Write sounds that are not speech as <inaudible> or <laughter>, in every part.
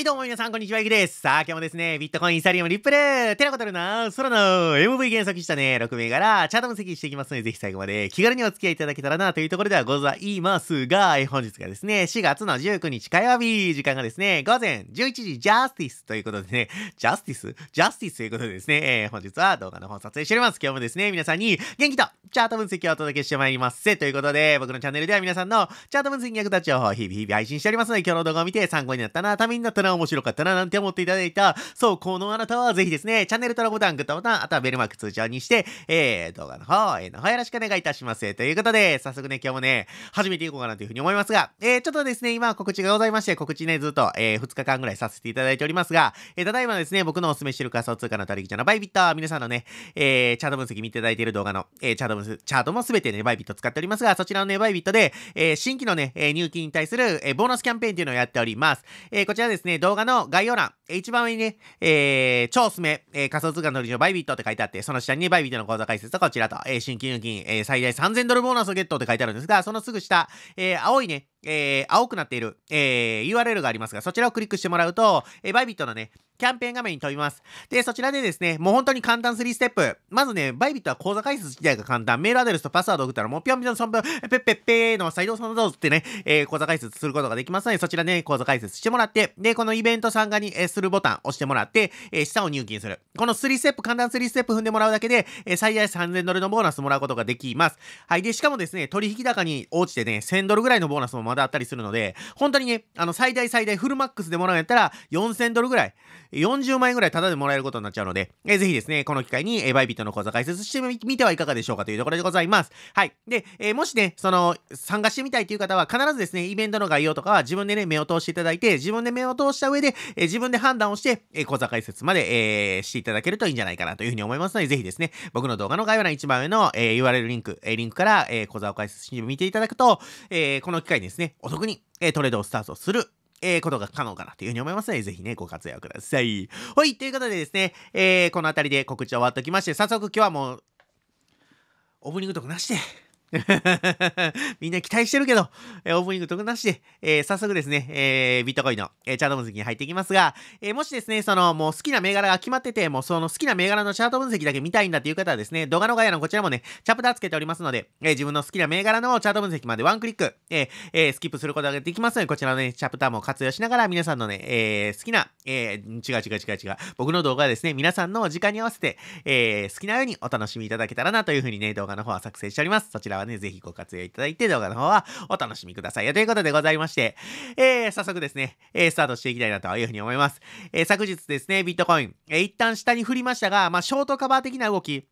はいどうも皆さん、こんにちは、ゆきです。さあ、今日もですね、ビットコイン、イサリアム、リップル、テラコトルな、ソラの MV 原則したね、6名からチャート分析していきますので、ぜひ最後まで気軽にお付き合いいただけたらな、というところではございますが、え本日がですね、4月の19日火曜日、時間がですね、午前11時ジャスティスということでね、ジャスティスジャスティスということでですね、えー、本日は動画の方撮影しております。今日もですね、皆さんに元気とチャート分析をお届けしてまいります。ということで、僕のチャンネルでは皆さんのチャート分析に役立つ情報を日々日々配信しておりますので、今日の動画を見て参考になったな、ためになったな、面白かったななんて思っていただいた、そう、このあなたはぜひですね、チャンネル登録ボタン、グッドボタン、あとはベルマーク通知にして、えー、動画の方、えー、の方よろしくお願いいたします。ということで、早速ね、今日もね、始めていこうかなというふうに思いますが、えー、ちょっとですね、今告知がございまして、告知ね、ずっと、えー、2日間ぐらいさせていただいておりますが、えー、ただいまですね、僕のおすすめしてる仮想通貨の取引所のバイビット、皆さんのね、えー、チャート分析見ていただいている動画の、えー、チャート分チャートもすべてね、バイビット使っておりますが、そちらのね、バイビットで、えー、新規のね、入金に対する、えー、ボーナスキャンペーンっていうのをやっております。えー、こちらですね、動画の概要欄、一番上にね、えー、超おすすめ、えー、仮想通貨の利用バイビットって書いてあって、その下に、バイビットの口座解説とこちらと、えー、新金融金、えー、最大3000ドルボーナスをゲットって書いてあるんですが、そのすぐ下、えー、青いね、えー、青くなっている、えー、URL がありますが、そちらをクリックしてもらうと、えー、バイビットのね、キャンペーン画面に飛びます。で、そちらでですね、もう本当に簡単3ステップ。まずね、バイビットは口座開設自体が簡単。メールアドレスとパスワードを送ったら、もうぴょんぴょんそんぴょん、ぺっぺっぺーの再動さんどうぞってね、えー、口座開設することができますので、そちらね、口座開設してもらって、で、このイベント参加に、えー、するボタン押してもらって、えー、下を入金する。この3ステップ、簡単3ステップ踏んでもらうだけで、えー、最大3000ドルのボーナスもらうことができます。はい。で、しかもですね、取引高に応じてね、1000ドルぐらいのボーナスもまだあったりするので、本当にね、あの、最大最大フルマックスでもらうんやったら、4000ドルぐらい、40万円ぐらいタダでもらえることになっちゃうので、えー、ぜひですね、この機会に、えー、バイビットの講座解説してみてはいかがでしょうかというところでございます。はい。で、えー、もしね、その、参加してみたいという方は、必ずですね、イベントの概要とかは自分でね、目を通していただいて、自分で目を通した上で、えー、自分で判断をして、えー、講座解説まで、えー、していただけるといいんじゃないかなというふうに思いますので、ぜひですね、僕の動画の概要欄一番上の、えー、URL リンク、えー、リンクから、えー、講座を解説してみていただくと、えー、この機会にですね、ね、お得に、えー、トレードをスタートするえー、ことが可能かなというふうに思いますので、ぜひね、ご活用ください。はい、ということでですね、えー、この辺りで告知終わっておきまして、早速今日はもう、オープニングとかなしで、<laughs> みんな期待してるけど、えー、オープニング特なしで、えー、早速ですね、えー、ビットコインの、えー、チャート分析に入っていきますが、えー、もしですね、そのもう好きな銘柄が決まってて、もうその好きな銘柄のチャート分析だけ見たいんだという方はですね、動画の概要欄こちらもね、チャプターつけておりますので、えー、自分の好きな銘柄のチャート分析までワンクリック、えーえー、スキップすることができますので、こちらのね、チャプターも活用しながら皆さんのね、えー、好きな、えー、違う違う違う違う、僕の動画はですね、皆さんの時間に合わせて、えー、好きなようにお楽しみいただけたらなというふうにね、動画の方は作成しております。そちらはね、ぜひご活用いただいて、動画の方はお楽しみください。ということでございまして、えー、早速ですね、えー、スタートしていきたいなというふうに思います。えー、昨日ですね、ビットコイン、えー、一旦下に振りましたが、まあ、ショートカバー的な動き、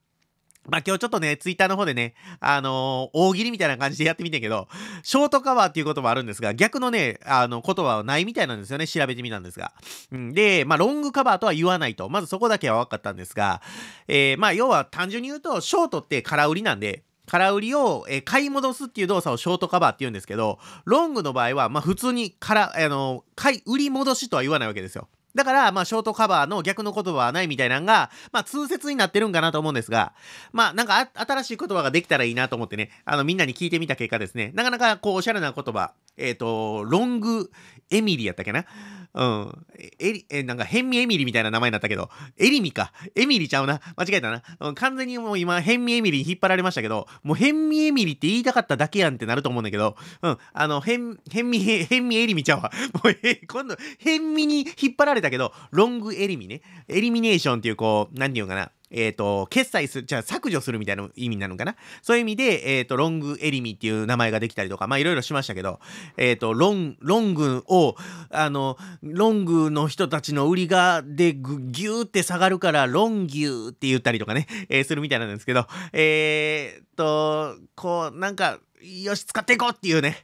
まあ、今日ちょっとね、ツイッターの方でね、あのー、大喜利みたいな感じでやってみてんけど、ショートカバーっていうこともあるんですが、逆のね、あの、言葉はないみたいなんですよね、調べてみたんですが。うんで、まあ、ロングカバーとは言わないと。まずそこだけは分かったんですが、えー、まあ、要は単純に言うと、ショートって空売りなんで、空売りを、えー、買い戻すっていう動作をショートカバーって言うんですけど、ロングの場合は、まあ普通に空、あの、買い売り戻しとは言わないわけですよ。だから、まあ、ショートカバーの逆の言葉はないみたいなのが、まあ、通説になってるんかなと思うんですが、まあ、なんか、新しい言葉ができたらいいなと思ってね、あの、みんなに聞いてみた結果ですね、なかなか、こう、おしゃれな言葉、えっ、ー、と、ロングエミリーやったっけなうん。えり、え、なんか、ヘンミエミリーみたいな名前になったけど、エリミか。エミリーちゃうな。間違えたな。うん、完全にもう今、ヘンミエミリーに引っ張られましたけど、もうヘンミエミリーって言いたかっただけやんってなると思うんだけど、うん、あの、ヘン、ヘンミ、ヘンミエリミちゃうわ。<laughs> もう、え、今度、ヘンミに引っ張られたけど、ロングエリミね。エリミネーションっていう、こう、なんていうかな。えっ、ー、と、決済する、じゃあ削除するみたいな意味なのかなそういう意味で、えっ、ー、と、ロングエリミっていう名前ができたりとか、まあいろいろしましたけど、えっ、ー、と、ロン、ロングを、あの、ロングの人たちの売りが、で、ギューって下がるから、ロンギューって言ったりとかね、えするみたいなんですけど、えっと、こう、なんか、よし、使っていこうっていうね、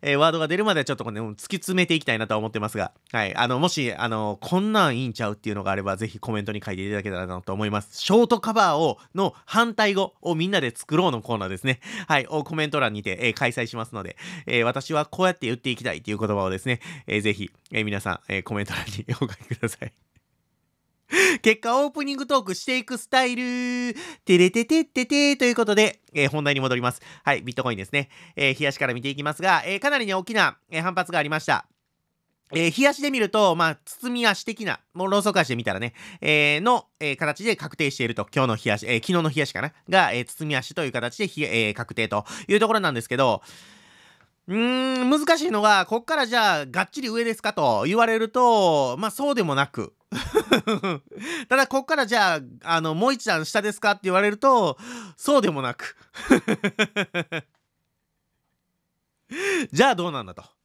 えー、ワードが出るまではちょっとね、突き詰めていきたいなとは思ってますが、はい。あの、もし、あの、こんなんいいんちゃうっていうのがあれば、ぜひコメントに書いていただけたらなと思います。ショートカバーを、の反対語をみんなで作ろうのコーナーですね。<laughs> はい。をコメント欄にて、えー、開催しますので、えー、私はこうやって言っていきたいっていう言葉をですね、えー、ぜひ、え皆さん、えコメント欄にお書きください。<laughs> 結果、オープニングトークしていくスタイル。てれててっててということで、えー、本題に戻ります。はい、ビットコインですね。えー、冷やしから見ていきますが、えー、かなりね、大きな、え反発がありました。えー、冷やしで見ると、まあ、包み足的な、もう、ローソク足で見たらね、えー、の、えー、形で確定していると、今日の冷やし、えー、昨日の冷やしかなが、えー、包み足という形で、えー、確定というところなんですけど、うーん、難しいのが、こっからじゃあ、がっちり上ですかと言われると、まあ、そうでもなく、<laughs> ただこっからじゃああのもう一段下ですかって言われるとそうでもなく <laughs> じゃあどうなんだと。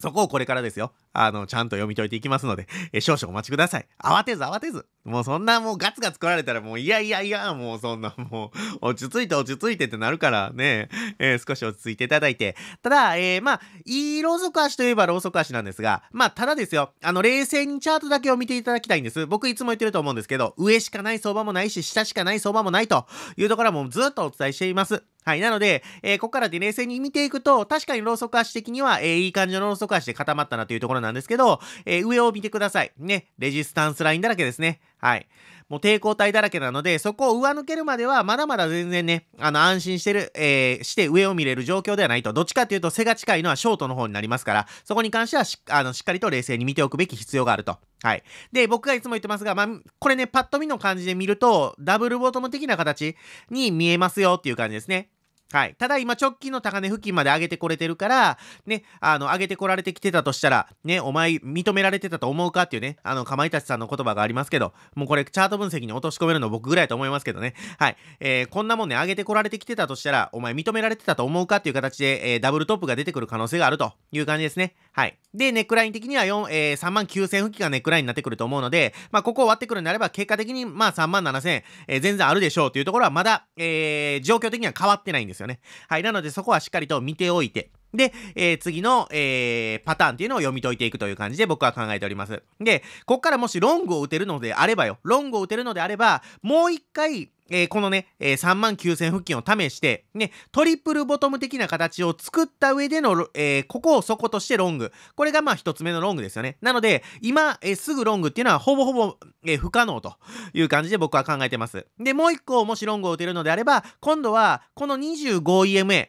そこをこれからですよ。あの、ちゃんと読み解いていきますので、え少々お待ちください。慌てず慌てず。もうそんなもうガツガツ来られたらもういやいやいや、もうそんなもう落ち着いて落ち着いてってなるからね、えー、少し落ち着いていただいて。ただ、えー、まあ、いいローソク足といえばローソク足なんですが、まあ、ただですよ、あの、冷静にチャートだけを見ていただきたいんです。僕いつも言ってると思うんですけど、上しかない相場もないし、下しかない相場もないというところはもうずっとお伝えしています。はい。なので、えー、ここからで冷静に見ていくと、確かにローソク足的には、えー、いい感じのローソク足で固まったなというところなんですけど、えー、上を見てください。ね。レジスタンスラインだらけですね。はい。もう抵抗体だらけなので、そこを上抜けるまでは、まだまだ全然ね、あの、安心してる、えー、して上を見れる状況ではないと。どっちかというと、背が近いのはショートの方になりますから、そこに関してはし、あの、しっかりと冷静に見ておくべき必要があると。はい。で、僕がいつも言ってますが、まあ、これね、パッと見の感じで見ると、ダブルボトム的な形に見えますよっていう感じですね。はい。ただ今直近の高値付近まで上げてこれてるから、ね、あの、上げてこられてきてたとしたら、ね、お前認められてたと思うかっていうね、あの、かまいたちさんの言葉がありますけど、もうこれチャート分析に落とし込めるの僕ぐらいと思いますけどね。はい。えー、こんなもんね、上げてこられてきてたとしたら、お前認められてたと思うかっていう形で、えー、ダブルトップが出てくる可能性があるという感じですね。はい。で、ネックライン的には4、えー、3万9000付近がネックラインになってくると思うので、まあ、ここを割ってくるんであれば、結果的に、まあ、3万7000、えー、全然あるでしょうというところは、まだ、えー、状況的には変わってないんです。ですよね。はい。なのでそこはしっかりと見ておいて、で、えー、次の、えー、パターンっていうのを読み解いていくという感じで僕は考えております。で、こっからもしロングを打てるのであればよ、ロングを打てるのであれば、もう一回、えー、このね、えー、3万9000付近を試して、ね、トリプルボトム的な形を作った上での、えー、ここを底としてロング。これがまあ一つ目のロングですよね。なので、今、えすぐロングっていうのはほぼほぼ、え不可能という感じで僕は考えてます。で、もう一個もしロングを打てるのであれば、今度はこの 25EMA、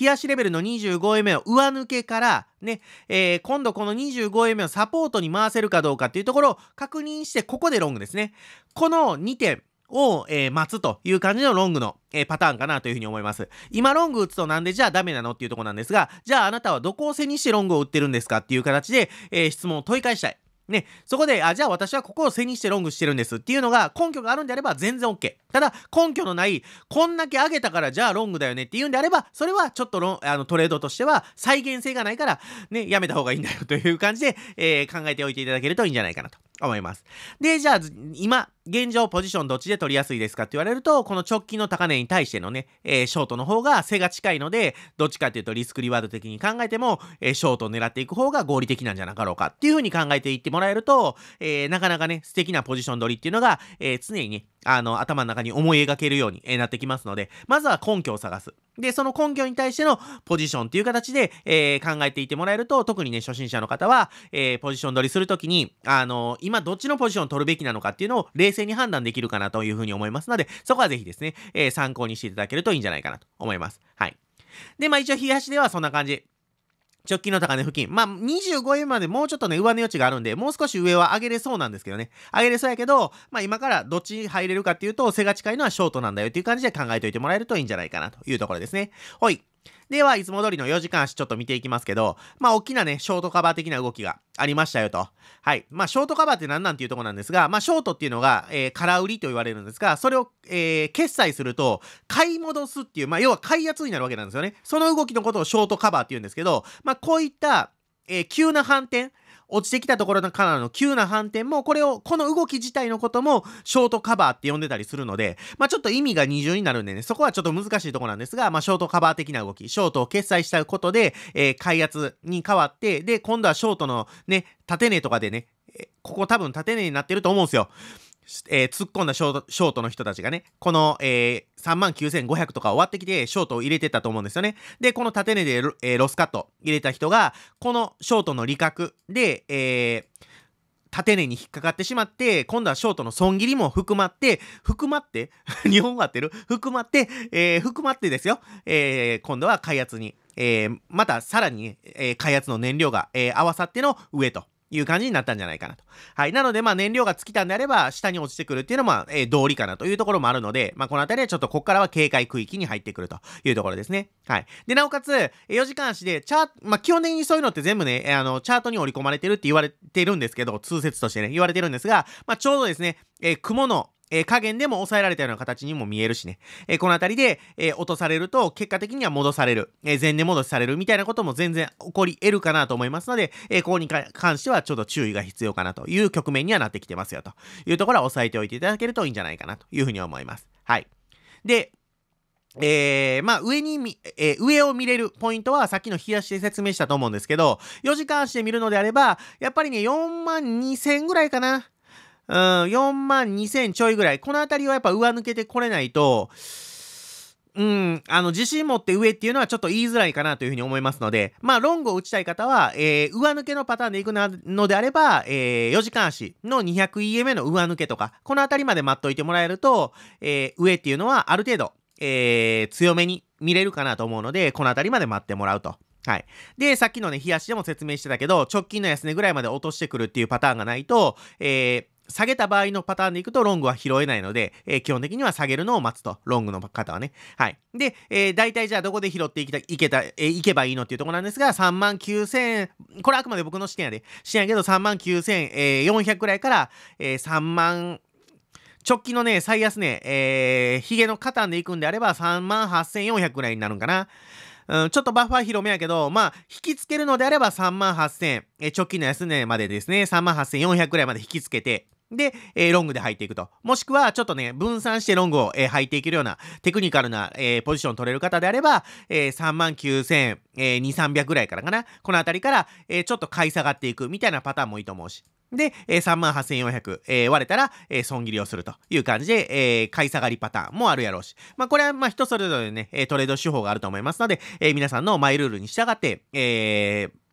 冷やしレベルの25円目を上抜けから、ね、えー、今度この25円目をサポートに回せるかどうかっていうところを確認して、ここでロングですね。この2点。を、えー、待つという感じのロングの、えー、パターンかなというふうに思います。今ロング打つとなんでじゃあダメなのっていうとこなんですが、じゃああなたはどこを背にしてロングを打ってるんですかっていう形で、えー、質問を問い返したい。ね、そこで、あ、じゃあ私はここを背にしてロングしてるんですっていうのが根拠があるんであれば全然 OK。ただ、根拠のない、こんだけ上げたからじゃあロングだよねっていうんであれば、それはちょっとロあのトレードとしては再現性がないから、ね、やめた方がいいんだよという感じで、えー、考えておいていただけるといいんじゃないかなと思います。で、じゃあ、今、現状ポジションどっちで取りやすいですかって言われると、この直近の高値に対してのね、えー、ショートの方が背が近いので、どっちかっていうとリスクリワード的に考えても、えー、ショートを狙っていく方が合理的なんじゃなかろうかっていう風に考えていってもらえると、えー、なかなかね、素敵なポジション取りっていうのが、え常にね、あの、頭の中に思い描けるように、えなってきますので、まずは根拠を探す。で、その根拠に対してのポジションっていう形で、えー、考えていてもらえると、特にね、初心者の方は、えー、ポジション取りするときに、あのー、今どっちのポジションを取るべきなのかっていうのを冷静に判断できるかなというふうに思いますので、そこはぜひですね、えー、参考にしていただけるといいんじゃないかなと思います。はい。で、まあ一応、冷やしではそんな感じ。直近の高値付近。まあ、25円までもうちょっとね、上値余地があるんで、もう少し上は上げれそうなんですけどね。上げれそうやけど、まあ今からどっち入れるかっていうと、背が近いのはショートなんだよっていう感じで考えておいてもらえるといいんじゃないかなというところですね。ほい。では、いつも通りの4時間足ちょっと見ていきますけど、まあ、大きなね、ショートカバー的な動きがありましたよと。はい。まあ、ショートカバーって何なんていうとこなんですが、まあ、ショートっていうのが、えー、空売りと言われるんですが、それを、えー、決済すると、買い戻すっていう、まあ、要は買い圧になるわけなんですよね。その動きのことをショートカバーって言うんですけど、まあ、こういった、えー、急な反転、落ちてきたところからの急な反転も、これを、この動き自体のことも、ショートカバーって呼んでたりするので、まあ、ちょっと意味が二重になるんでね、そこはちょっと難しいとこなんですが、まあ、ショートカバー的な動き、ショートを決済したことで、えー、開発に変わって、で、今度はショートのね、縦根とかでね、ここ多分縦根になってると思うんですよ。えー、突っ込んだショートショートの人たちがね、この、えー、39,500とか終わってきて、ショートを入れてたと思うんですよね。で、この縦値で、えー、ロスカット入れた人が、このショートの利確で、えー、縦値に引っかかってしまって、今度はショートの損切りも含まって、含まって <laughs> 日本語合ってる含まって、えー、含まってですよ。えー、今度は開発に、えー、またさらに、えー、開発の燃料が、えー、合わさっての上と。いう感じになったんじゃないかなと。はい。なので、まあ、燃料が尽きたんであれば、下に落ちてくるっていうのも、えー、道理かなというところもあるので、まあ、このあたりはちょっとここからは警戒区域に入ってくるというところですね。はい。で、なおかつ、4時間足で、チャート、まあ、基本的にそういうのって全部ね、あの、チャートに織り込まれてるって言われてるんですけど、通説としてね、言われてるんですが、まあ、ちょうどですね、えー、雲のえ加減でも抑えられたような形にも見えるしね、えこの辺りで、え落とされると結果的には戻される、え前年戻しされるみたいなことも全然起こり得るかなと思いますので、えここに関してはちょっと注意が必要かなという局面にはなってきてますよというところは押さえておいていただけるといいんじゃないかなというふうに思います。はい。で、えー、まあ、上に、えー、上を見れるポイントはさっきの冷やしで説明したと思うんですけど、4時間足で見るのであれば、やっぱりね、4万2000ぐらいかな。うん、4万2000ちょいぐらい。このあたりはやっぱ上抜けてこれないと、うん、あの、自信持って上っていうのはちょっと言いづらいかなというふうに思いますので、まあ、ロングを打ちたい方は、えー、上抜けのパターンでいくのであれば、えー、4時間足の2 0 0 e m の上抜けとか、このあたりまで待っといてもらえると、えー、上っていうのはある程度、えー、強めに見れるかなと思うので、このあたりまで待ってもらうと。はい。で、さっきのね、冷やしでも説明してたけど、直近の安値ぐらいまで落としてくるっていうパターンがないと、えー、下げた場合のパターンでいくとロングは拾えないので、えー、基本的には下げるのを待つと。ロングの方はね。はい。で、えー、大体じゃあどこで拾っていけた、いけた、えー、いけばいいのっていうところなんですが、3万9000円、これあくまで僕の視点やで。視点やけど3万9400くらいから、えー、3万、直近のね、最安ね、えー、ヒゲのカタンでいくんであれば3万8400くらいになるんかな。うん、ちょっとバッファー広めやけど、まあ、引きつけるのであれば3万8000え直近の安値までですね、3万8400くらいまで引きつけて、で、えー、ロングで入っていくと。もしくは、ちょっとね、分散してロングを、えー、入っていけるようなテクニカルな、えー、ポジション取れる方であれば、えー、3万9千、えー、2、300ぐらいからかな。このあたりから、えー、ちょっと買い下がっていくみたいなパターンもいいと思うし。で、えー、3万8400、えー、割れたら、えー、損切りをするという感じで、えー、買い下がりパターンもあるやろうし。まあ、これは、まあ、人それぞれね、トレード手法があると思いますので、えー、皆さんのマイルールに従って、えー、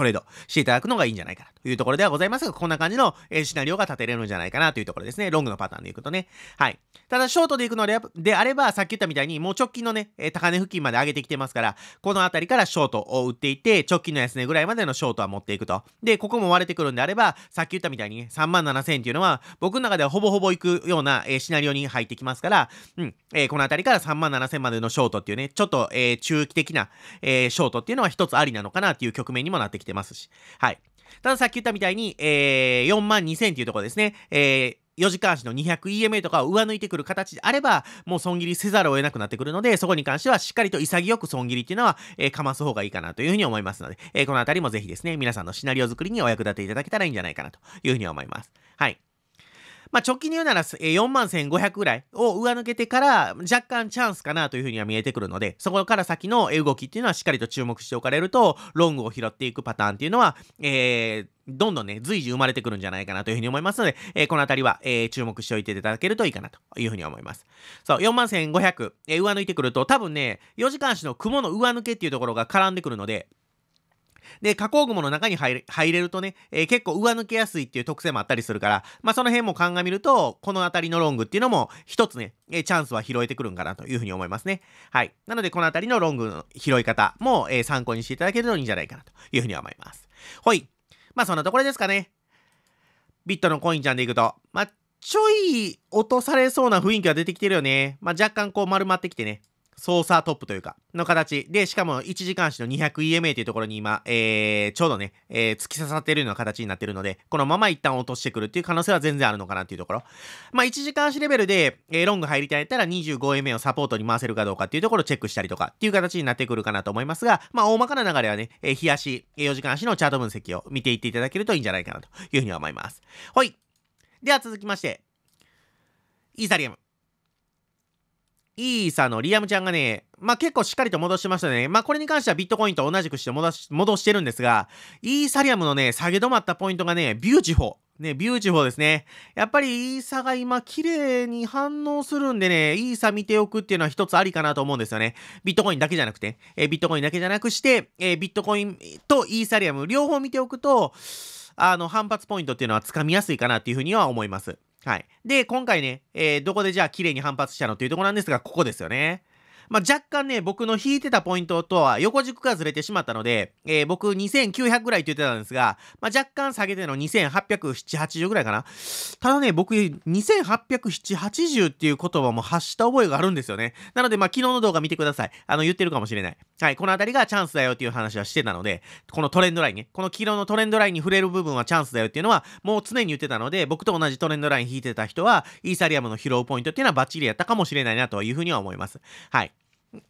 トレードしていただくのがいいんじゃないかなというところではございますが、こんな感じの、えシナリオが立てれるんじゃないかなというところですね。ロングのパターンでいくとね。はい。ただ、ショートでいくのであれば、さっき言ったみたいに、もう直近のね、高値付近まで上げてきてますから、この辺りからショートを打っていって、直近の安値ぐらいまでのショートは持っていくと。で、ここも割れてくるんであれば、さっき言ったみたいに、ね、3万7000円っていうのは、僕の中ではほぼほぼいくような、えシナリオに入ってきますから、うん、えー、この辺りから3万7000までのショートっていうね、ちょっと、えー、中期的な、えー、ショートっていうのは一つありなのかなっていう局面にもなってきててますし。はい。たださっき言ったみたいに、えー、4万2000っていうところですね。えー4時間足の 200EMA とかを上抜いてくる形であれば、もう損切りせざるを得なくなってくるので、そこに関してはしっかりと潔く損切りっていうのは、えー、かます方がいいかなというふうに思いますので、えー、このあたりもぜひですね、皆さんのシナリオ作りにお役立ていただけたらいいんじゃないかなというふうに思います。はい。まあ、直近で言うなら4万1500ぐらいを上抜けてから若干チャンスかなというふうには見えてくるので、そこから先の動きっていうのはしっかりと注目しておかれると、ロングを拾っていくパターンっていうのは、えー、どんどんね、随時生まれてくるんじゃないかなというふうに思いますので、えー、このあたりは、えー、注目しておいていただけるといいかなというふうに思います。そう、4万1500、えー、上抜いてくると、多分ね、4時間足の雲の上抜けっていうところが絡んでくるので、で、加工雲の中に入れるとね、えー、結構上抜けやすいっていう特性もあったりするから、まあ、その辺も鑑みると、この辺りのロングっていうのも、一つね、えー、チャンスは拾えてくるんかなというふうに思いますね。はい。なので、この辺りのロングの拾い方も、えー、参考にしていただけるといいんじゃないかなというふうに思います。ほい。まあ、そんなところですかね。ビットのコインちゃんでいくと、まあ、ちょい落とされそうな雰囲気が出てきてるよね。まあ、若干こう丸まってきてね。ソーサートップというか、の形。で、しかも1時間足の 200EMA というところに今、えー、ちょうどね、えー、突き刺さっているような形になってるので、このまま一旦落としてくるっていう可能性は全然あるのかなっていうところ。まあ、1時間足レベルで、えー、ロング入りたいったら 25MA をサポートに回せるかどうかっていうところをチェックしたりとかっていう形になってくるかなと思いますが、まあ、大まかな流れはね、えー、日足、4時間足のチャート分析を見ていっていただけるといいんじゃないかなというふうに思います。はい。では続きまして、イーサリアム。イーサのリアムちゃんがね、まあ、結構しっかりと戻しましたね。まあ、これに関してはビットコインと同じくして戻し、戻してるんですが、イーサリアムのね、下げ止まったポイントがね、ビューティフォー。ね、ビューティフォーですね。やっぱりイーサが今綺麗に反応するんでね、イーサ見ておくっていうのは一つありかなと思うんですよね。ビットコインだけじゃなくて、えビットコインだけじゃなくして、えビットコインとイーサリアム両方見ておくと、あの、反発ポイントっていうのはつかみやすいかなっていうふうには思います。はい。で、今回ね、えー、どこでじゃあ綺麗に反発したのっていうところなんですが、ここですよね。まあ、若干ね、僕の引いてたポイントとは横軸がずれてしまったので、えー、僕2900ぐらいって言ってたんですが、まあ、若干下げての2800780ぐらいかな。ただね、僕2800780っていう言葉も発した覚えがあるんですよね。なので、まあ、昨日の動画見てください。あの、言ってるかもしれない。はい、このあたりがチャンスだよっていう話はしてたので、このトレンドラインね、この昨日のトレンドラインに触れる部分はチャンスだよっていうのは、もう常に言ってたので、僕と同じトレンドライン引いてた人は、イーサリアムの拾うポイントっていうのはバッチリやったかもしれないなというふうには思います。はい。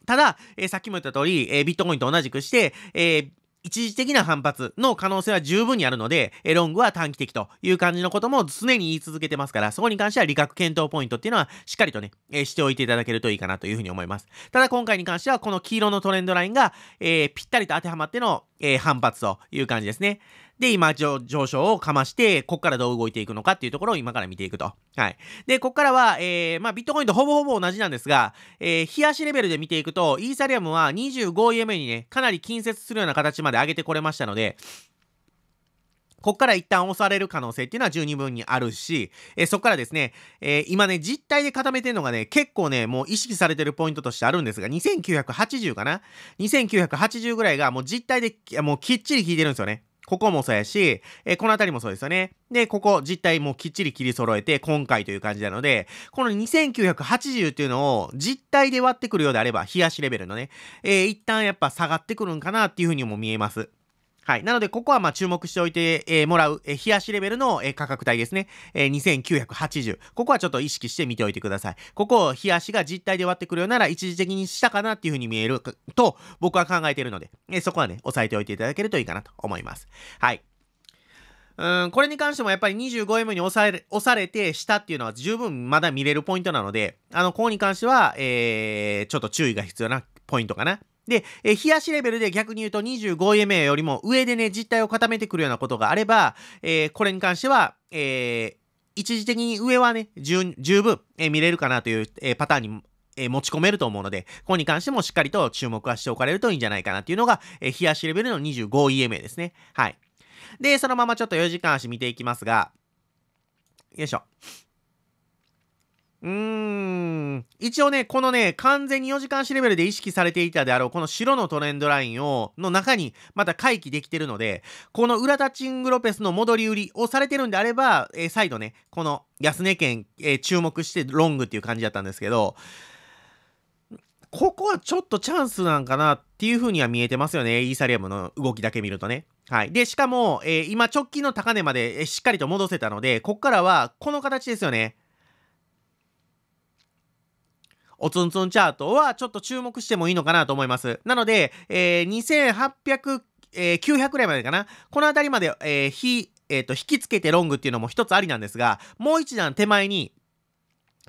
ただ、えー、さっきも言った通り、えー、ビットコインと同じくして、えー、一時的な反発の可能性は十分にあるので、えロングは短期的という感じのことも常に言い続けてますから、そこに関しては理学検討ポイントっていうのはしっかりとね、えしておいていただけるといいかなというふうに思います。ただ今回に関しては、この黄色のトレンドラインが、えぴったりと当てはまっての、え反発という感じですね。で、今、上昇をかまして、こっからどう動いていくのかっていうところを今から見ていくと。はい。で、こっからは、えー、まあ、ビットコインとほぼほぼ同じなんですが、えー、日足レベルで見ていくと、イーサリアムは 25EMA にね、かなり近接するような形まで上げてこれましたので、ここから一旦押される可能性っていうのは十二分にあるし、えー、そこからですね、えー、今ね、実態で固めてるのがね、結構ね、もう意識されてるポイントとしてあるんですが、2980かな ?2980 ぐらいがもう実態でもうきっちり効いてるんですよね。ここもそうやし、えー、この辺りもそうですよね。で、ここ実態もきっちり切り揃えて今回という感じなので、この2980っていうのを実体で割ってくるようであれば、冷やしレベルのね、えー、一旦やっぱ下がってくるんかなっていうふうにも見えます。はい。なので、ここはま注目しておいて、えー、もらう、えー、冷やしレベルの、えー、価格帯ですね。えー、2980。ここはちょっと意識して見ておいてください。ここを冷やしが実体で割ってくるようなら一時的にしたかなっていうふうに見えると僕は考えているので、えー、そこはね、押さえておいていただけるといいかなと思います。はい。うん、これに関してもやっぱり 25M に押され、押されてしたっていうのは十分まだ見れるポイントなので、あの、ここに関しては、えー、ちょっと注意が必要なポイントかな。で、えー、冷やしレベルで逆に言うと 25MA よりも上でね、実態を固めてくるようなことがあれば、えー、これに関しては、えー、一時的に上はね、十分、えー、見れるかなという、えー、パターンにえ持ち込めると思うので、ここに関してもしっかりと注目はしておかれるといいんじゃないかなというのが、えー、冷やしレベルの 25EMA ですね。はい。で、そのままちょっと4時間足見ていきますが、よいしょ。うーん一応ね、このね、完全に4時間足レベルで意識されていたであろう、この白のトレンドラインを、の中にまた回帰できてるので、この裏タチングロペスの戻り売りをされてるんであれば、えー、再度ね、この安値県、えー、注目してロングっていう感じだったんですけど、ここはちょっとチャンスなんかなっていう風には見えてますよね。イーサリアムの動きだけ見るとね。はい。で、しかも、えー、今直近の高値までしっかりと戻せたので、ここからはこの形ですよね。おつんつんチャートはちょっと注目してもいいのかなと思います。なので、えー、2800、えー、900ぐらいまでかな。この辺りまで、えー、引き付けてロングっていうのも一つありなんですが、もう一段手前に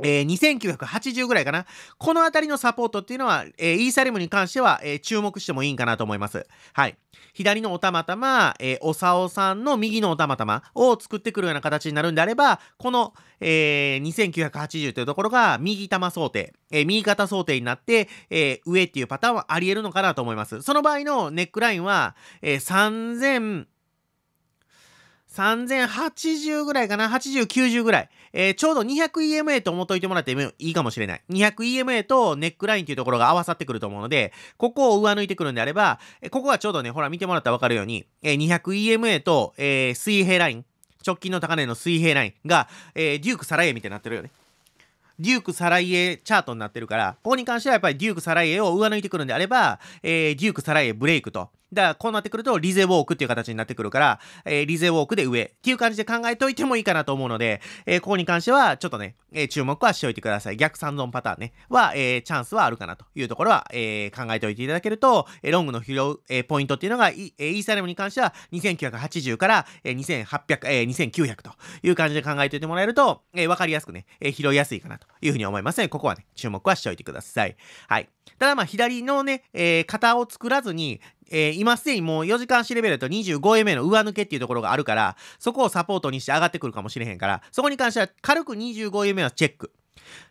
えー、2980ぐらいかな。このあたりのサポートっていうのは、えー、イーサリムに関しては、えー、注目してもいいんかなと思います。はい。左のおたまたま、えー、おさおさんの右のおたまたまを作ってくるような形になるんであれば、この、えー、2980というところが右玉想定、えー、右肩想定になって、えー、上っていうパターンはあり得るのかなと思います。その場合のネックラインは、えー、3000、3080ぐらいかな ?80、90ぐらい。えー、ちょうど 200EMA と思っといてもらってもいいかもしれない。200EMA とネックラインというところが合わさってくると思うので、ここを上抜いてくるんであれば、ここはちょうどね、ほら見てもらったらわかるように、えー、200EMA と、えー、水平ライン、直近の高値の水平ラインが、えー、デュークサライエみたいになってるよね。デューク・サライエチャートになってるから、ここに関してはやっぱりデューク・サライエを上抜いてくるんであれば、えー、デューク・サライエブレイクと、だから、こうなってくると、リゼウォークっていう形になってくるから、えー、リゼウォークで上っていう感じで考えておいてもいいかなと思うので、えー、ここに関しては、ちょっとね、えー、注目はしておいてください。逆三存パターンね、は、えー、チャンスはあるかなというところは、えー、考えておいていただけると、えー、ロングの拾う、えー、ポイントっていうのが、えー、イーサレムに関しては、2980から、えー、2800、えー、2900という感じで考えておいてもらえると、えー、わかりやすくね、えー、拾いやすいかなというふうに思いますね、ここはね、注目はしておいてください。はい。ただまあ左のね、えー、型を作らずにえー、今すでにもう4時間しレベルだと25 m a の上抜けっていうところがあるから、そこをサポートにして上がってくるかもしれへんから、そこに関しては軽く25 m a はチェック。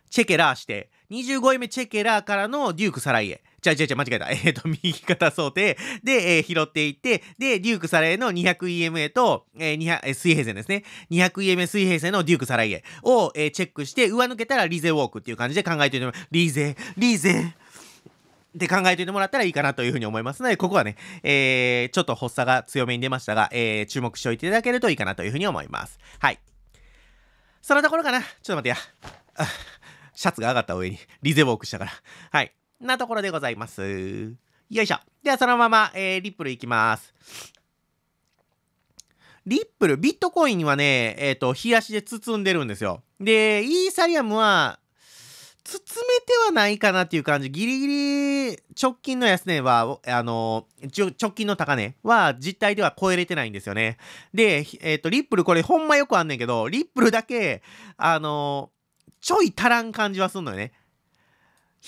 チェケラーして、25 m a チェケラーからのデュークサライエ。ちゃちゃちゃ、間違えた。<laughs> えっ、ー、と、右肩想定で、えー、拾っていって、で、デュークサライエの 200EMA と、えー、200、え水平線ですね。200EMA 水平線のデュークサライエを、えー、チェックして、上抜けたらリゼウォークっていう感じで考えておいてもらう。リゼ、リゼ、で考えておいてもらったらいいかなというふうに思いますので、ここはね、えー、ちょっと発作が強めに出ましたが、えー、注目しておいていただけるといいかなというふうに思います。はい。そのところかな。ちょっと待ってや。シャツが上がった上に、リゼボークしたから。はい。なところでございます。よいしょ。では、そのまま、えー、リップルいきます。リップル、ビットコインはね、えっ、ー、と、冷やしで包んでるんですよ。で、イーサリアムは、包めてはないかなっていう感じ。ギリギリ直近の安値は、あの、直近の高値は実態では超えれてないんですよね。で、えっ、ー、と、リップルこれほんまよくあんねんけど、リップルだけ、あの、ちょい足らん感じはすんのよね。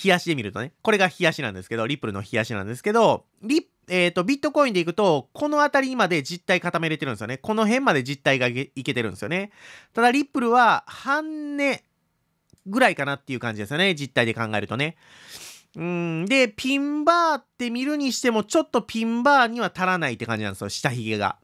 冷やしで見るとね。これが冷やしなんですけど、リップルの冷やしなんですけど、リップえっ、ー、と、ビットコインでいくと、この辺りまで実態固めれてるんですよね。この辺まで実体がいけてるんですよね。ただ、リップルは、半値、ぐらいかなっていう感じですよね。実態で考えるとね。うん、で、ピンバーって見るにしても、ちょっとピンバーには足らないって感じなんですよ、下髭が。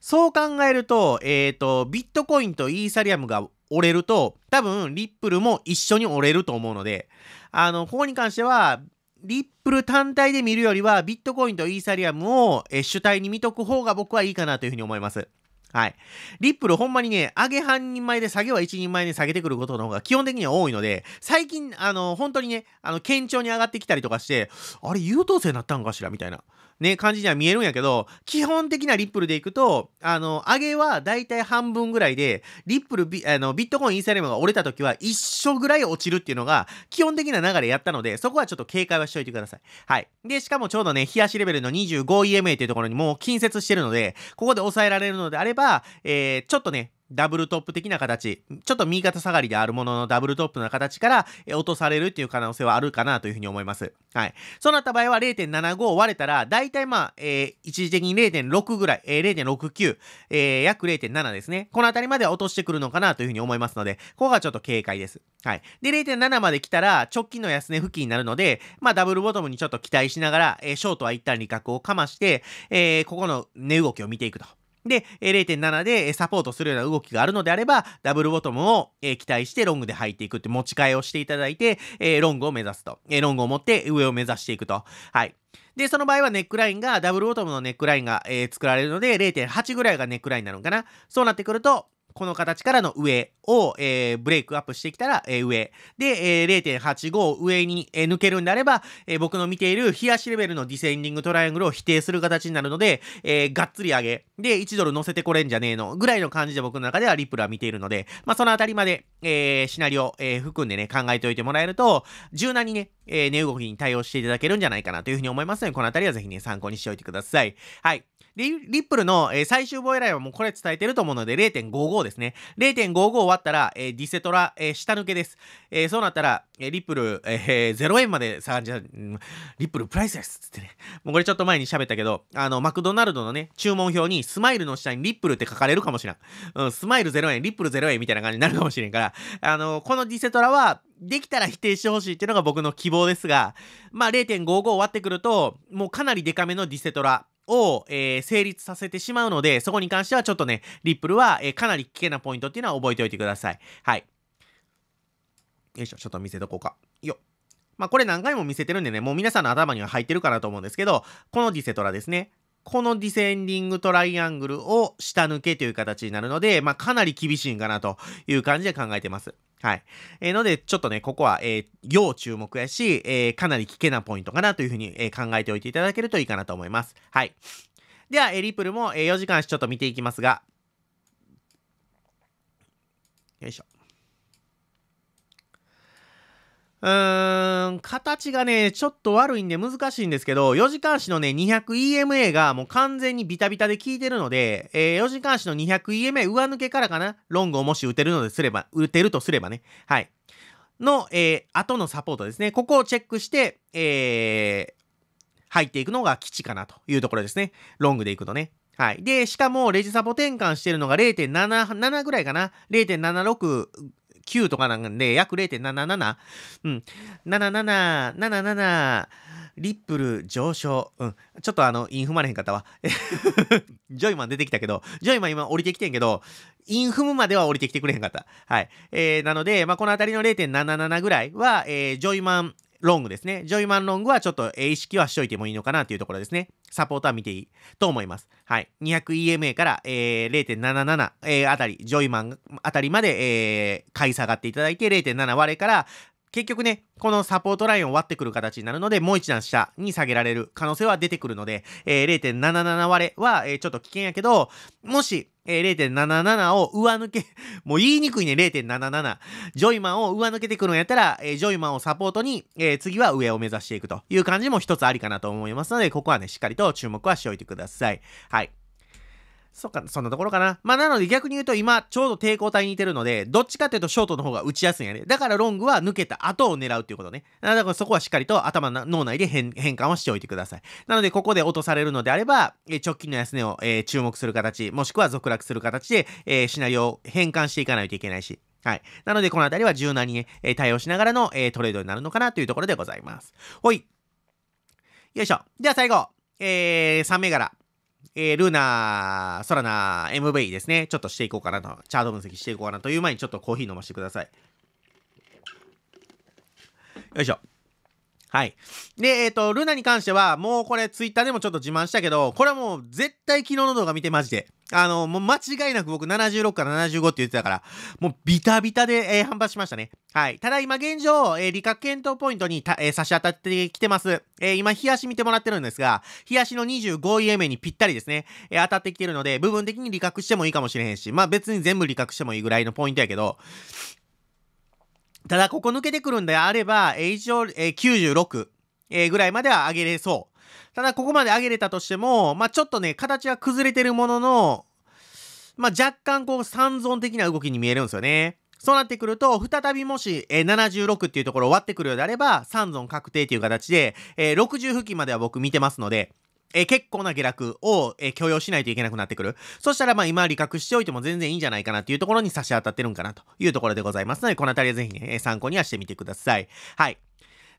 そう考えると、えっ、ー、と、ビットコインとイーサリアムが折れると、多分、リップルも一緒に折れると思うので、あの、ここに関しては、リップル単体で見るよりは、ビットコインとイーサリアムを主体に見とく方が僕はいいかなというふうに思います。はい。リップルほんまにね、上げ半人前で下げは一人前に下げてくることの方が基本的には多いので、最近、あの、本当にね、あの、堅調に上がってきたりとかして、あれ、優等生になったんかしらみたいな。ね、感じには見えるんやけど、基本的なリップルでいくと、あの、上げはだいたい半分ぐらいで、リップルビ、あの、ビットコインインサリアムが折れた時は一緒ぐらい落ちるっていうのが、基本的な流れやったので、そこはちょっと警戒はしといてください。はい。で、しかもちょうどね、冷やしレベルの 25EMA っていうところにもう近接してるので、ここで抑えられるのであれば、えー、ちょっとね、ダブルトップ的な形、ちょっと右肩下がりであるもののダブルトップの形から落とされるっていう可能性はあるかなというふうに思います。はい。そうなった場合は0.75割れたら、たいまあ、えー、一時的に0.6ぐらい、えー、0.69、えー、約0.7ですね。このあたりまでは落としてくるのかなというふうに思いますので、ここがちょっと警戒です。はい。で、0.7まで来たら、直近の安値付近になるので、まあ、ダブルボトムにちょっと期待しながら、えー、ショートは一旦利確をかまして、えー、ここの値動きを見ていくと。で、0.7でサポートするような動きがあるのであれば、ダブルボトムを期待してロングで入っていくって持ち替えをしていただいて、ロングを目指すと。ロングを持って上を目指していくと。はい。で、その場合はネックラインが、ダブルボトムのネックラインが、え作られるので、0.8ぐらいがネックラインなのかな。そうなってくると、この形からの上を、えー、ブレイクアップしてきたら、えー、上。で、えー、0.85上に、えー、抜けるんであれば、えー、僕の見ている冷やしレベルのディセンディングトライアングルを否定する形になるので、えー、がっつり上げ。で、1ドル乗せてこれんじゃねえの。ぐらいの感じで僕の中ではリプルは見ているので、まあ、そのあたりまで、えー、シナリオ、えー、含んでね、考えておいてもらえると、柔軟にね、えー、値動きに対応していただけるんじゃないかなというふうに思いますので、このあたりはぜひね、参考にしておいてください。はい。リップルの、えー、最終防衛ラインはもうこれ伝えてると思うので0.55ですね。0.55終わったら、えー、ディセトラ、えー、下抜けです。えー、そうなったら、えリップル、えー、0円まで下がじゃう、うん、リップルプライスですってね。もうこれちょっと前に喋ったけど、あの、マクドナルドのね、注文表にスマイルの下にリップルって書かれるかもしれん。うん、スマイル0円、リップル0円みたいな感じになるかもしれんから、あの、このディセトラは、できたら否定してほしいっていうのが僕の希望ですが、まあ0.55終わってくると、もうかなりデカめのディセトラ、を、えー、成立させてしまうので、そこに関してはちょっとね、リップルは、えー、かなり危険なポイントっていうのは覚えておいてください。はい。よいしょ、ちょっと見せとこうか。よっ。まあ、これ何回も見せてるんでね、もう皆さんの頭には入ってるかなと思うんですけど、このディセトラですね。このディセンディングトライアングルを下抜けという形になるので、まあ、かなり厳しいんかなという感じで考えてます。はい。えー、ので、ちょっとね、ここは、えー、要注目やし、えー、かなり危険なポイントかなというふうに、えー、考えておいていただけるといいかなと思います。はい。では、えー、リプルも、えー、4時間足ちょっと見ていきますが、よいしょ。うーん、形がね、ちょっと悪いんで難しいんですけど、4時間足のね、200EMA がもう完全にビタビタで効いてるので、えー、4時間足の 200EMA 上抜けからかな、ロングをもし打てるのですれば、打てるとすればね、はい。の、えー、後のサポートですね。ここをチェックして、えー、入っていくのが基地かなというところですね。ロングでいくとね。はい。で、しかも、レジサポ転換してるのが0.77ぐらいかな。0.76 9とかなんで、約0.77。うん。77、77、リップル上昇。うん。ちょっとあの、インフまれへんかったわ。<laughs> ジョイマン出てきたけど、ジョイマン今降りてきてんけど、インフムまでは降りてきてくれへんかった。はい。えー、なので、まあ、この辺りの0.77ぐらいは、えー、ジョイマンロングですね。ジョイマンロングはちょっと意識はしといてもいいのかなというところですね。サポートは見ていいと思います。はい。200EMA から、えー、0.77、えー、あたり、ジョイマンあたりまで、えー、買い下がっていただいて、0.7割れから、結局ね、このサポートラインを割ってくる形になるので、もう一段下に下げられる可能性は出てくるので、えー、0.77割は、えー、ちょっと危険やけど、もし、えー、0.77を上抜け、<laughs> もう言いにくいね、0.77。ジョイマンを上抜けてくるんやったら、えー、ジョイマンをサポートに、えー、次は上を目指していくという感じも一つありかなと思いますので、ここはね、しっかりと注目はしておいてください。はい。そっか、そんなところかな。まあ、なので逆に言うと今、ちょうど抵抗体に似てるので、どっちかっていうとショートの方が打ちやすいんやね。だからロングは抜けた後を狙うっていうことね。だからそこはしっかりと頭の脳内で変、変換をしておいてください。なので、ここで落とされるのであれば、え直近の安値を、えー、注目する形、もしくは続落する形で、えー、シナリオを変換していかないといけないし。はい。なので、このあたりは柔軟にね、え対応しながらの、えトレードになるのかなというところでございます。ほい。よいしょ。では最後、えー、3銘柄。えー、ルーナー、ソラナー、MV ですね、ちょっとしていこうかなと、チャート分析していこうかなという前に、ちょっとコーヒー飲ませてください。よいしょ。はい。で、えっ、ー、と、ルナに関しては、もうこれツイッターでもちょっと自慢したけど、これはもう絶対昨日の動画見てマジで。あの、もう間違いなく僕76から75って言ってたから、もうビタビタで、えー、反発しましたね。はい。ただ今現状、えー、理科検討ポイントにた、えー、差し当たってきてます。えー、今、冷やし見てもらってるんですが、冷やしの25位 m にぴったりですね。えー、当たってきてるので、部分的に理覚してもいいかもしれへんし、まあ別に全部理覚してもいいぐらいのポイントやけど、ただ、ここ抜けてくるんであれば、HO、えー、96、えー、ぐらいまでは上げれそう。ただ、ここまで上げれたとしても、まあ、ちょっとね、形は崩れてるものの、まあ、若干こう、三尊的な動きに見えるんですよね。そうなってくると、再びもし、えー、76っていうところを割ってくるようであれば、三尊確定という形で、えー、60付近までは僕見てますので、えー、結構な下落を、えー、許容しないといけなくなってくる。そしたら、まあ、今、利確しておいても全然いいんじゃないかなっていうところに差し当たってるんかなというところでございますので、このあたりはぜひね、参考にはしてみてください。はい。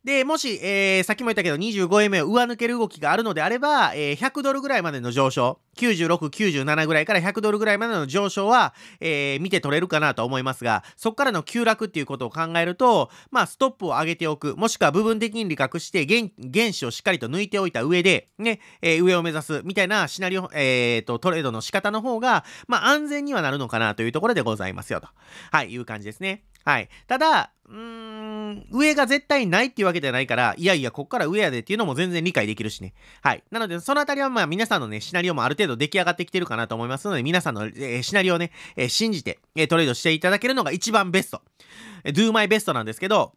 で、もし、えー、さっきも言ったけど25円目を上抜ける動きがあるのであれば、えー、100ドルぐらいまでの上昇、96、97ぐらいから100ドルぐらいまでの上昇は、えー、見て取れるかなと思いますが、そこからの急落っていうことを考えると、まあ、ストップを上げておく、もしくは部分的に利確して、原、原子をしっかりと抜いておいた上で、ね、えー、上を目指すみたいなシナリオ、えー、と、トレードの仕方の方が、まあ、安全にはなるのかなというところでございますよと。いう感じですね。はい。ただ、うーん、上が絶対ないっていうわけじゃないから、いやいや、こっから上やでっていうのも全然理解できるしね。はい。なので、そのあたりはまあ皆さんのね、シナリオもある程度出来上がってきてるかなと思いますので、皆さんの、えー、シナリオをね、えー、信じて、えー、トレードしていただけるのが一番ベスト。えー、do my best なんですけど、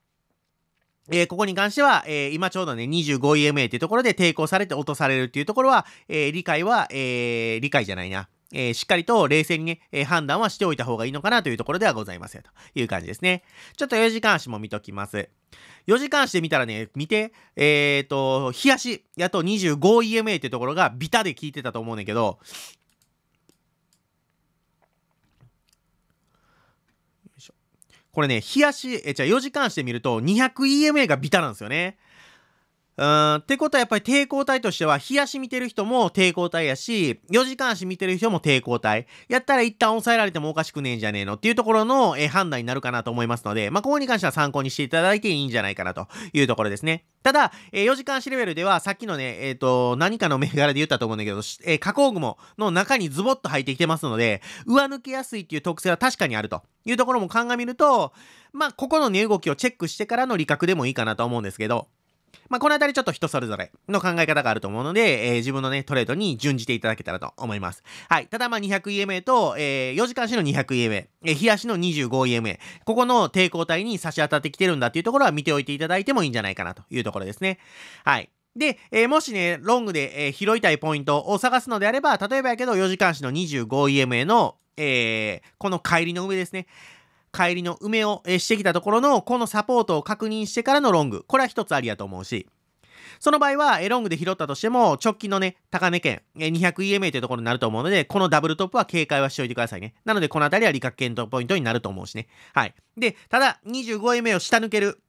えー、ここに関しては、えー、今ちょうどね、25EMA っていうところで抵抗されて落とされるっていうところは、えー、理解は、えー、理解じゃないな。えー、しっかりと冷静にね、えー、判断はしておいた方がいいのかなというところではございますよ、という感じですね。ちょっと4時間足も見ときます。4時間足で見たらね、見て、えっ、ー、と、冷やし、やと 25EMA ってところがビタで効いてたと思うねんけど、これね、冷やし、え、じゃあ4時間してみると 200EMA がビタなんですよね。うんってことはやっぱり抵抗体としては、冷やし見てる人も抵抗体やし、4時間足見てる人も抵抗体。やったら一旦抑えられてもおかしくねえんじゃねえのっていうところの、えー、判断になるかなと思いますので、まあ、ここに関しては参考にしていただいていいんじゃないかなというところですね。ただ、えー、4時間足レベルでは、さっきのね、えっ、ー、と、何かの銘柄で言ったと思うんだけど、えー、加工雲の中にズボッと入ってきてますので、上抜けやすいっていう特性は確かにあるというところも鑑みると、まあ、ここの値動きをチェックしてからの利確でもいいかなと思うんですけど、まあ、このあたりちょっと人それぞれの考え方があると思うので、えー、自分のね、トレードに準じていただけたらと思います。はい。ただ、ま、200EMA と、えー、4時間足の 200EMA、えー、日足の 25EMA、ここの抵抗体に差し当たってきてるんだっていうところは見ておいていただいてもいいんじゃないかなというところですね。はい。で、えー、もしね、ロングで、えー、拾いたいポイントを探すのであれば、例えばやけど4時間足の 25EMA の、えー、この帰りの上ですね。帰りの埋めをしてきたところの、このサポートを確認してからのロング。これは一つありやと思うし、その場合は、ロングで拾ったとしても、直近のね、高値圏、200EMA というところになると思うので、このダブルトップは警戒はしておいてくださいね。なので、このあたりは利確検討ポイントになると思うしね。はい。で、ただ、25EMA を下抜ける。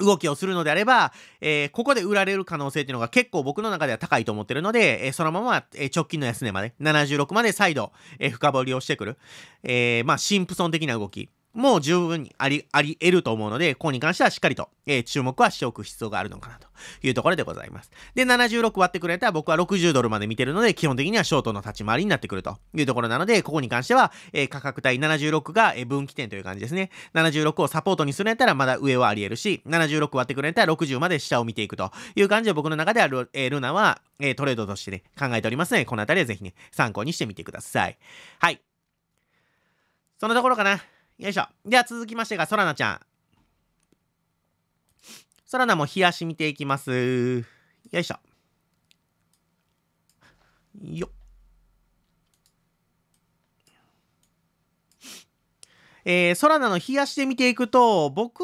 動きをするのであれば、えー、ここで売られる可能性っていうのが結構僕の中では高いと思ってるので、えー、そのまま、えー、直近の安値まで、76まで再度、え深掘りをしてくる。えまあ、シンプソン的な動き。もう十分にあり、あり得ると思うので、ここに関してはしっかりと、えー、注目はしておく必要があるのかなというところでございます。で、76割ってくれたら僕は60ドルまで見てるので、基本的にはショートの立ち回りになってくるというところなので、ここに関しては、えー、価格帯76が、え分岐点という感じですね。76をサポートにするやったらまだ上はあり得るし、76割ってくれたら60まで下を見ていくという感じで僕の中ではル,、えー、ルナは、えー、トレードとしてね、考えておりますので、このあたりはぜひね、参考にしてみてください。はい。そんなところかな。よいしょ。では続きましてが、ソラナちゃん。ソラナも冷やし見ていきます。よいしょ。よっ。えー、ソラナの冷やしで見ていくと、僕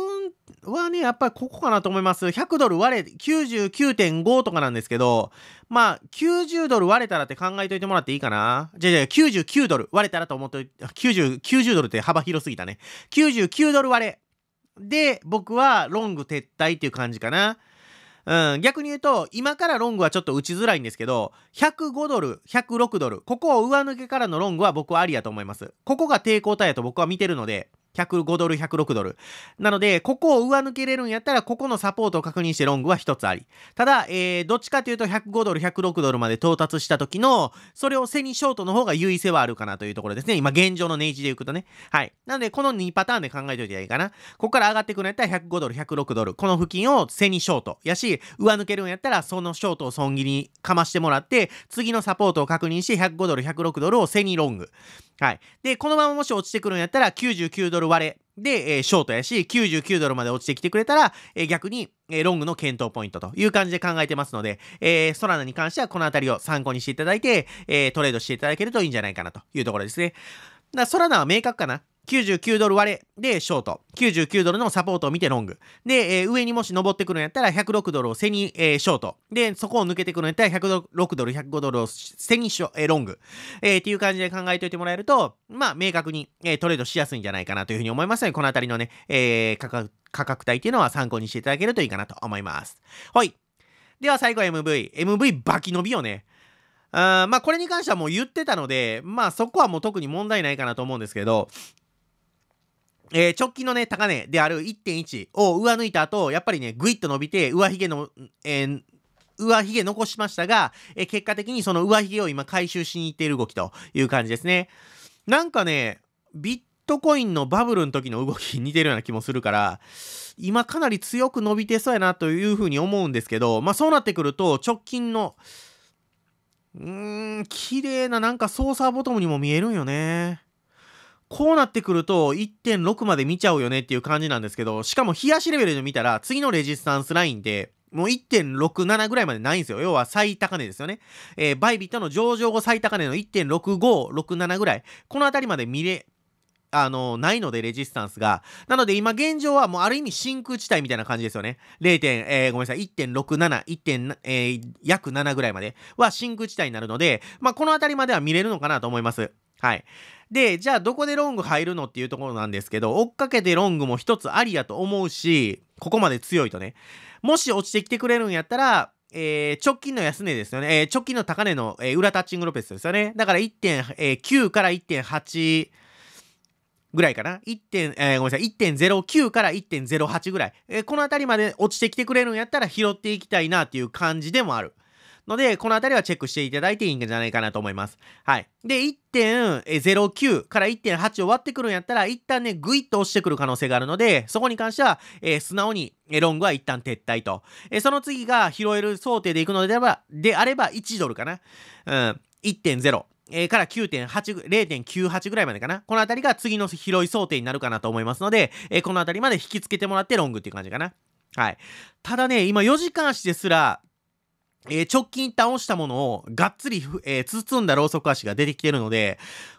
はね、やっぱりここかなと思います。100ドル割れ、99.5とかなんですけど、まあ、90ドル割れたらって考えといてもらっていいかな。じゃじゃ99ドル割れたらと思っといて、90、90ドルって幅広すぎたね。99ドル割れ。で、僕はロング撤退っていう感じかな。うん、逆に言うと、今からロングはちょっと打ちづらいんですけど、105ドル、106ドル、ここを上抜けからのロングは僕はありやと思います。ここが抵抗体やと僕は見てるので、105ドル、106ドル。なので、ここを上抜けれるんやったら、ここのサポートを確認してロングは一つあり。ただ、えー、どっちかというと105ドル、106ドルまで到達した時の、それを背にショートの方が優位性はあるかなというところですね。今、現状のネイジでいくとね。はい。なので、この2パターンで考えておいてはいいかな。ここから上がってくるんやったら105ドル、106ドル。この付近を背にショート。やし、上抜けるんやったら、そのショートを損切りにかましてもらって、次のサポートを確認して105ドル、106ドルを背にロング。はい。で、このままもし落ちてくるんやったら99ドル割れで、えー、ショートやし、99ドルまで落ちてきてくれたら、えー、逆に、えー、ロングの検討ポイントという感じで考えてますので、えソラナに関してはこのあたりを参考にしていただいて、えトレードしていただけるといいんじゃないかなというところですね。だソラナは明確かな。99ドル割れでショート、99ドルのサポートを見てロング。で、えー、上にもし登ってくるんやったら106ドルを背に、えー、ショート。で、そこを抜けてくるんやったら106ドル、105ドルを背にショ、えー、ロング、えっていう感じで考えておいてもらえると、まあ、明確に、えトレードしやすいんじゃないかなというふうに思いますので、このあたりのね、え価格、価格帯っていうのは参考にしていただけるといいかなと思います。はい。では最後 MV。MV バキ伸びよね。あまあこれに関してはもう言ってたので、まあそこはもう特に問題ないかなと思うんですけど、えー、直近のね、高値である1.1を上抜いた後、やっぱりね、ぐいっと伸びて、上髭の、えー、上髭残しましたが、えー、結果的にその上髭を今回収しに行っている動きという感じですね。なんかね、ビットコインのバブルの時の動き似てるような気もするから、今かなり強く伸びてそうやなというふうに思うんですけど、まあそうなってくると、直近の、うーん、綺麗ななんか操作ボトムにも見えるんよね。こうなってくると1.6まで見ちゃうよねっていう感じなんですけど、しかも冷やしレベルで見たら次のレジスタンスラインでもう1.67ぐらいまでないんですよ。要は最高値ですよね。えー、バイビットの上場後最高値の1.65、67ぐらい。このあたりまで見れ、あの、ないので、レジスタンスが。なので、今現状はもうある意味真空地帯みたいな感じですよね。0. えー、ごめんなさい、1.67、1. えー、約7ぐらいまでは真空地帯になるので、まあ、このあたりまでは見れるのかなと思います。はい。で、じゃあどこでロング入るのっていうところなんですけど、追っかけてロングも一つありやと思うし、ここまで強いとね。もし落ちてきてくれるんやったら、えー、直近の安値ですよね。えー、直近の高値の、えー、裏タッチングロペスですよね。だから1.9から1.8、ぐらいかな。1点、えー、ごめんなさい。1.09から1.08ぐらい。えー、この辺りまで落ちてきてくれるんやったら拾っていきたいなっていう感じでもある。ので、このあたりはチェックしていただいていいんじゃないかなと思います。はい。で、1.09から1.8を割ってくるんやったら、一旦ね、ぐいっと落ちてくる可能性があるので、そこに関しては、えー、素直に、えロングは一旦撤退と。えその次が拾える想定でいくのであれば、であれば1ドルかな。うん、1.0。えー、から9.8、0.98ぐらいまでかな。このあたりが次の拾い想定になるかなと思いますので、えー、このあたりまで引きつけてもらってロングっていう感じかな。はい。ただね、今4時間足ですら、えー、直近倒したものをがっつり、えー、包んだローソク足が出てきてるので、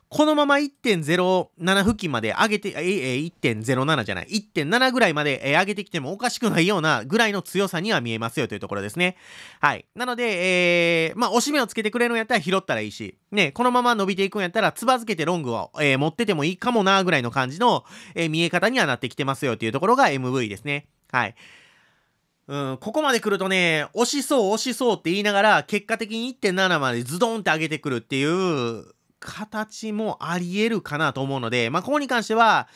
このまま1.07付近まで上げて、えー、1.07じゃない、1.7ぐらいまで、上げてきてもおかしくないようなぐらいの強さには見えますよというところですね。はい。なので、えー、まあ、押し目をつけてくれるんやったら拾ったらいいし、ね、このまま伸びていくんやったら、つばづけてロングを、えー、持っててもいいかもな、ぐらいの感じの、えー、見え方にはなってきてますよというところが MV ですね。はい。うん、ここまで来るとね、押しそう、押しそうって言いながら、結果的に1.7までズドンって上げてくるっていう形もあり得るかなと思うので、まあ、ここに関しては、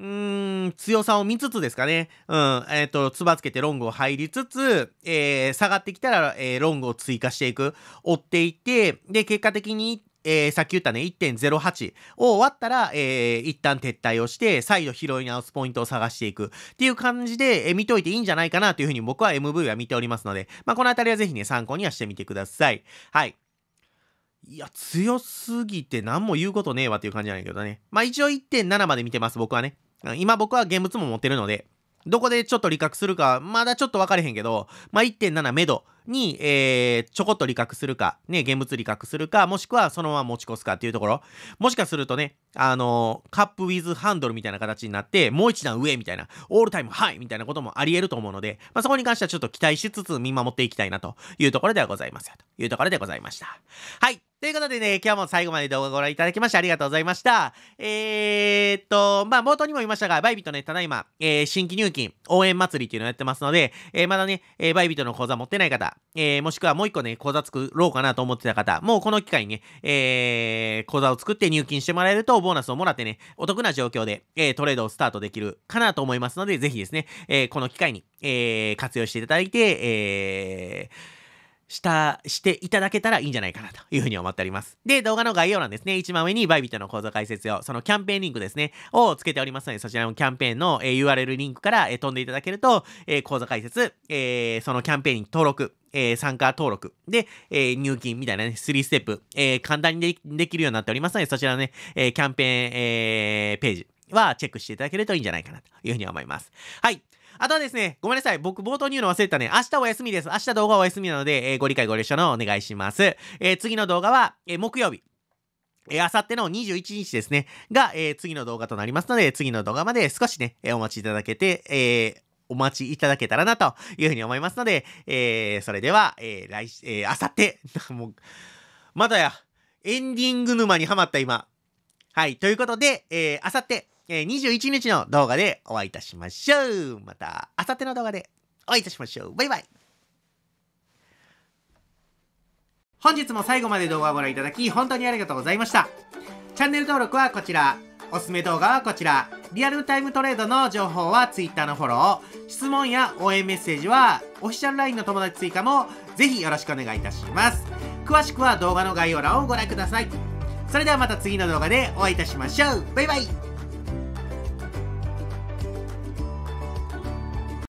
うーん、強さを見つつですかね。うん、えっ、ー、と、つばつけてロングを入りつつ、えー、下がってきたら、えー、ロングを追加していく。追っていって、で、結果的にえー、さっき言ったね、1.08を終わったら、えー、一旦撤退をして、再度拾い直すポイントを探していくっていう感じで、えー、見といていいんじゃないかなというふうに僕は MV は見ておりますので、まあ、このあたりはぜひね、参考にはしてみてください。はい。いや、強すぎて何も言うことねえわっていう感じなんだけどね。まあ、一応1.7まで見てます、僕はね。今僕は現物も持ってるので、どこでちょっと利確するか、まだちょっと分かれへんけど、まあ、1.7メドに、えー、ちょこっと利確するか、ね、現物利確するか、もしくはそのまま持ち越すかっていうところ。もしかするとね、あのー、カップウィズハンドルみたいな形になって、もう一段上みたいな、オールタイムハイみたいなこともあり得ると思うので、まあ、そこに関してはちょっと期待しつつ見守っていきたいなというところではございますよ、というところでございました。はい。ということでね、今日も最後まで動画をご覧いただきましてありがとうございました。えー、っと、まあ、冒頭にも言いましたが、バイビットね、ただいま、えー、新規入金、応援祭りっていうのをやってますので、えー、まだね、えー、バイビットの講座持ってない方、えー、もしくはもう一個ね、講座作ろうかなと思ってた方、もうこの機会にね、えー、講座を作って入金してもらえると、ボーナスをもらってね、お得な状況で、えー、トレードをスタートできるかなと思いますので、ぜひですね、えー、この機会に、えー、活用していただいて、えー、したしていただけたらいいんじゃないかなというふうに思っております。で、動画の概要欄ですね、一番上にバイビットの講座解説用、そのキャンペーンリンクですね、をつけておりますので、そちらのキャンペーンの、えー、URL リンクから、えー、飛んでいただけると、えー、講座解説、えー、そのキャンペーンに登録、えー、参加登録で、えー、入金みたいなね、3ステップ、えー、簡単にできるようになっておりますので、そちらのね、えー、キャンペーン、えー、ページはチェックしていただけるといいんじゃないかなというふうに思います。はい。あとはですね、ごめんなさい。僕冒頭に言うの忘れたね。明日お休みです。明日動画お休みなので、えー、ご理解ご了承のお願いします。え次の動画は、え木曜日。えあさっての21日ですね。が、え次の動画となりますので、次の動画まで少しね、えお待ちいただけて、えお待ちいただけたらなというふうに思いますので、えー、それでは、えー、来、えー、あさって、<laughs> もう、まだや、エンディング沼にはまった今。はい、ということで、えー、あさって、え21日の動画でお会いいたしましょう。また、あさっての動画でお会いいたしましょう。バイバイ。本日も最後まで動画をご覧いただき、本当にありがとうございました。チャンネル登録はこちら。おすすめ動画はこちら。リアルタイムトレードの情報は Twitter のフォロー。質問や応援メッセージは、オフィシャル LINE の友達追加も、ぜひよろしくお願いいたします。詳しくは動画の概要欄をご覧ください。それではまた次の動画でお会いいたしましょう。バイバイ